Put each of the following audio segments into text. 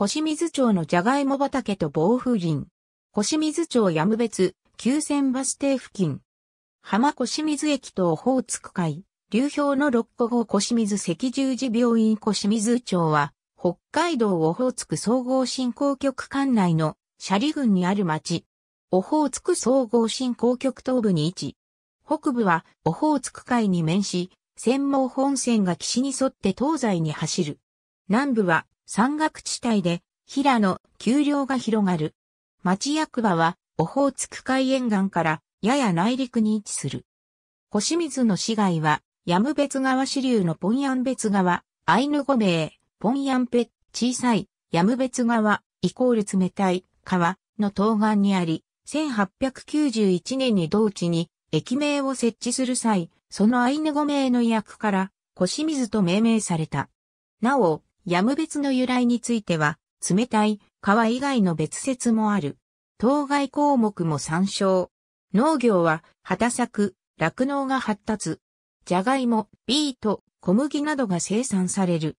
小清水町のジャガイモ畑と暴風林。小清水町やむ別、九線バス停付近。浜小清水駅とオホーツク海、流氷の六個号清水赤十字病院小清水町は、北海道オホーツク総合振興局管内の斜里郡にある町。オホーツク総合振興局東部に位置。北部はオホーツク海に面し、専門本線が岸に沿って東西に走る。南部は山岳地帯で、平野、丘陵が広がる。町役場は、オホーツク海沿岸からやや内陸に位置する。星水の市街は、ヤム別川支流のポンヤン別川、アイヌ語名、ポンヤンペ、小さい、ヤム別川、イコール冷たい、川の東岸にあり、1891年に同地に駅名を設置する際、そのアイヌ語名の役から、星水と命名された。なお、やむ別の由来については、冷たい川以外の別説もある。当該項目も参照。農業は、畑作、酪農が発達。じゃがいも、ビート、小麦などが生産される。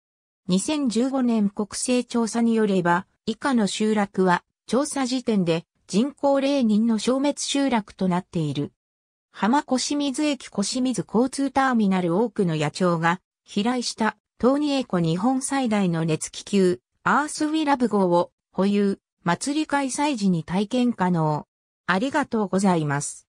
2015年国勢調査によれば、以下の集落は、調査時点で人口0人の消滅集落となっている。浜越水駅越水交通ターミナル多くの野鳥が飛来したトーニエコ日本最大の熱気球、アースウィラブ号を保有、祭り開催時に体験可能。ありがとうございます。